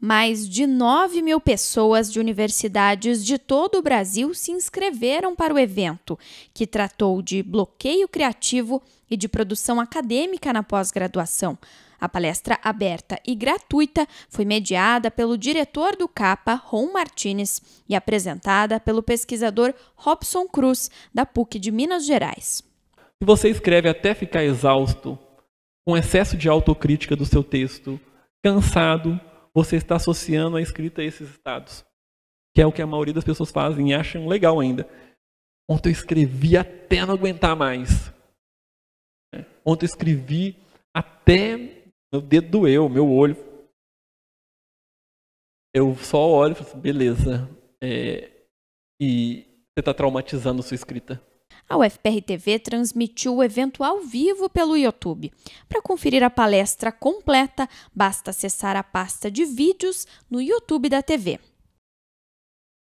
mais de 9 mil pessoas de universidades de todo o Brasil se inscreveram para o evento, que tratou de bloqueio criativo e de produção acadêmica na pós-graduação. A palestra aberta e gratuita foi mediada pelo diretor do CAPA, Ron Martinez, e apresentada pelo pesquisador Robson Cruz, da PUC de Minas Gerais. Se você escreve até ficar exausto, com excesso de autocrítica do seu texto, cansado você está associando a escrita a esses estados. Que é o que a maioria das pessoas fazem e acham legal ainda. Ontem eu escrevi até não aguentar mais. É, ontem eu escrevi até meu dedo doeu, meu olho. Eu só olho e falo assim, beleza. É, e você está traumatizando sua escrita a UFPR TV transmitiu o evento ao vivo pelo YouTube. Para conferir a palestra completa, basta acessar a pasta de vídeos no YouTube da TV.